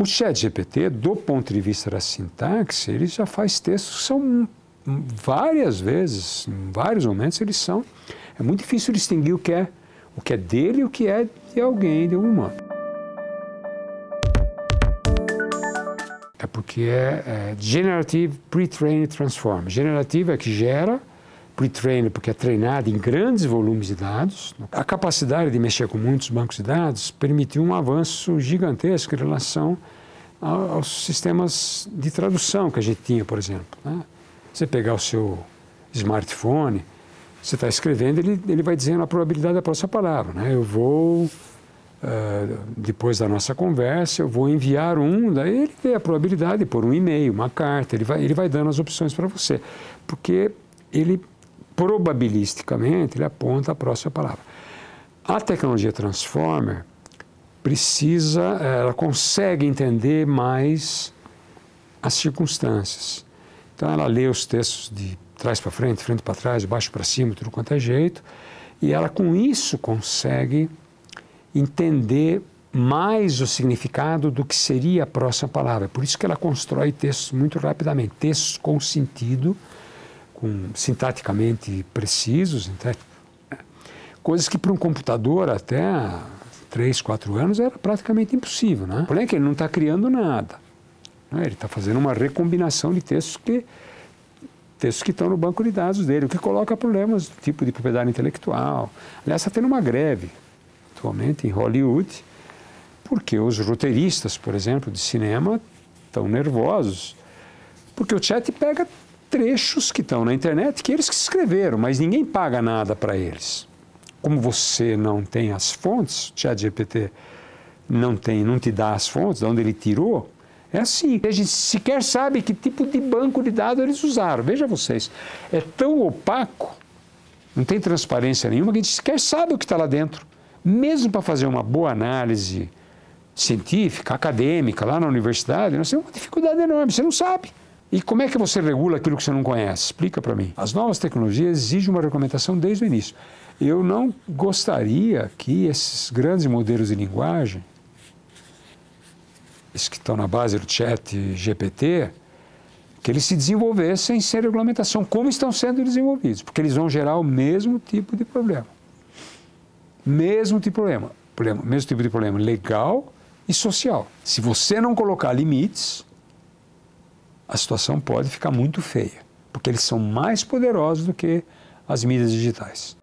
O ChatGPT, do ponto de vista da sintaxe, ele já faz textos que são várias vezes, em vários momentos eles são. É muito difícil distinguir o que é o que é dele e o que é de alguém, de um humano. É porque é, é generative, pre-trained, transform. Generativo é que gera pre-trainer, porque é treinado em grandes volumes de dados, a capacidade de mexer com muitos bancos de dados permitiu um avanço gigantesco em relação aos sistemas de tradução que a gente tinha, por exemplo. Né? Você pegar o seu smartphone, você está escrevendo, ele, ele vai dizendo a probabilidade da próxima palavra. Né? Eu vou, uh, depois da nossa conversa, eu vou enviar um, daí ele vê a probabilidade por um e-mail, uma carta, ele vai, ele vai dando as opções para você. Porque ele probabilisticamente, ele aponta a próxima palavra. A tecnologia transformer precisa, ela consegue entender mais as circunstâncias. Então ela lê os textos de trás para frente, frente para trás, de baixo para cima, tudo quanto é jeito, e ela com isso consegue entender mais o significado do que seria a próxima palavra. Por isso que ela constrói textos muito rapidamente, textos com sentido, com, sintaticamente precisos, coisas que para um computador até três, quatro anos era praticamente impossível. Né? O problema é que ele não está criando nada. Né? Ele está fazendo uma recombinação de textos que textos que estão no banco de dados dele, o que coloca problemas do tipo de propriedade intelectual. Aliás, está tendo uma greve atualmente em Hollywood, porque os roteiristas, por exemplo, de cinema estão nervosos, porque o chat pega trechos que estão na internet que eles que escreveram, mas ninguém paga nada para eles. Como você não tem as fontes, o ChatGPT não tem, não te dá as fontes, de onde ele tirou, é assim. A gente sequer sabe que tipo de banco de dados eles usaram. Veja vocês, é tão opaco, não tem transparência nenhuma, que a gente sequer sabe o que está lá dentro. Mesmo para fazer uma boa análise científica, acadêmica, lá na universidade, nós temos uma dificuldade enorme, você não sabe. E como é que você regula aquilo que você não conhece? Explica para mim. As novas tecnologias exigem uma regulamentação desde o início. Eu não gostaria que esses grandes modelos de linguagem, esses que estão na base do chat GPT, que eles se desenvolvessem sem regulamentação, como estão sendo desenvolvidos, porque eles vão gerar o mesmo tipo de problema. Mesmo tipo de problema, problema mesmo tipo de problema legal e social. Se você não colocar limites, a situação pode ficar muito feia, porque eles são mais poderosos do que as mídias digitais.